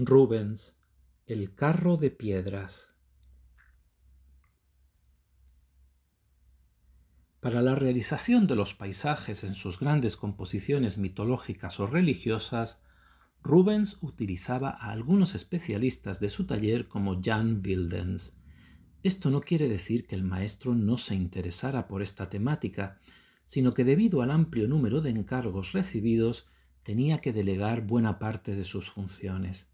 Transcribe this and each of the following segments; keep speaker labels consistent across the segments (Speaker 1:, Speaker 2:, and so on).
Speaker 1: Rubens, el carro de piedras. Para la realización de los paisajes en sus grandes composiciones mitológicas o religiosas, Rubens utilizaba a algunos especialistas de su taller como Jan Wildens. Esto no quiere decir que el maestro no se interesara por esta temática, sino que debido al amplio número de encargos recibidos, tenía que delegar buena parte de sus funciones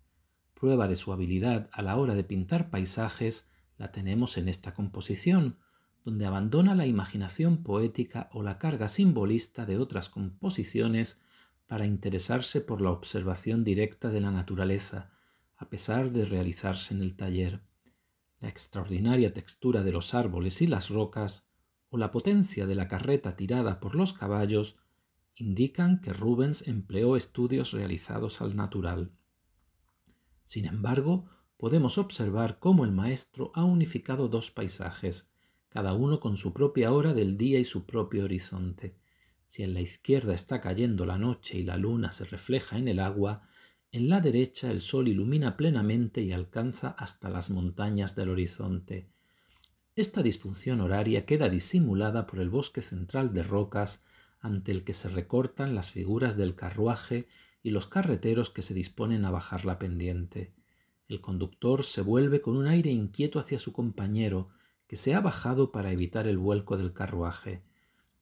Speaker 1: prueba de su habilidad a la hora de pintar paisajes la tenemos en esta composición, donde abandona la imaginación poética o la carga simbolista de otras composiciones para interesarse por la observación directa de la naturaleza, a pesar de realizarse en el taller. La extraordinaria textura de los árboles y las rocas, o la potencia de la carreta tirada por los caballos, indican que Rubens empleó estudios realizados al natural. Sin embargo, podemos observar cómo el maestro ha unificado dos paisajes, cada uno con su propia hora del día y su propio horizonte. Si en la izquierda está cayendo la noche y la luna se refleja en el agua, en la derecha el sol ilumina plenamente y alcanza hasta las montañas del horizonte. Esta disfunción horaria queda disimulada por el bosque central de rocas ante el que se recortan las figuras del carruaje y los carreteros que se disponen a bajar la pendiente. El conductor se vuelve con un aire inquieto hacia su compañero, que se ha bajado para evitar el vuelco del carruaje.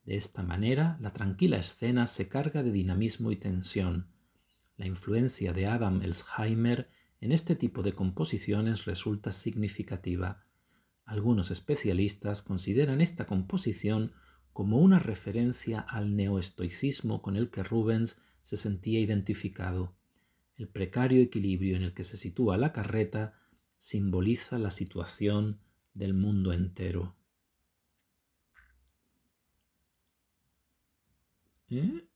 Speaker 1: De esta manera, la tranquila escena se carga de dinamismo y tensión. La influencia de Adam Elsheimer en este tipo de composiciones resulta significativa. Algunos especialistas consideran esta composición como una referencia al neoestoicismo con el que Rubens se sentía identificado. El precario equilibrio en el que se sitúa la carreta simboliza la situación del mundo entero. ¿Eh?